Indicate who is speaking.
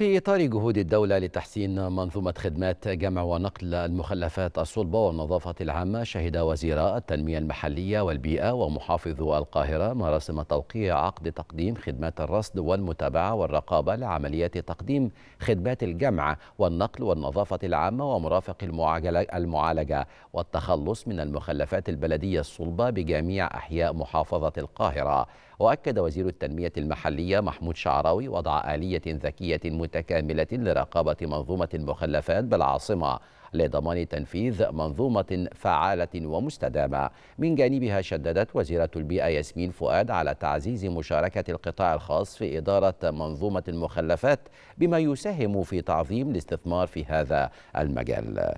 Speaker 1: في إطار جهود الدولة لتحسين منظومة خدمات جمع ونقل المخلفات الصلبة والنظافة العامة شهد وزير التنمية المحلية والبيئة ومحافظ القاهرة مراسم توقيع عقد تقديم خدمات الرصد والمتابعة والرقابة لعمليات تقديم خدمات الجمع والنقل والنظافة العامة ومرافق المعالجة والتخلص من المخلفات البلدية الصلبة بجميع أحياء محافظة القاهرة وأكد وزير التنمية المحلية محمود شعراوي وضع آلية ذكية متابعة متكاملة لرقابة منظومة المخلفات بالعاصمة لضمان تنفيذ منظومة فعالة ومستدامة من جانبها شددت وزيرة البيئة ياسمين فؤاد على تعزيز مشاركة القطاع الخاص في إدارة منظومة المخلفات بما يساهم في تعظيم الاستثمار في هذا المجال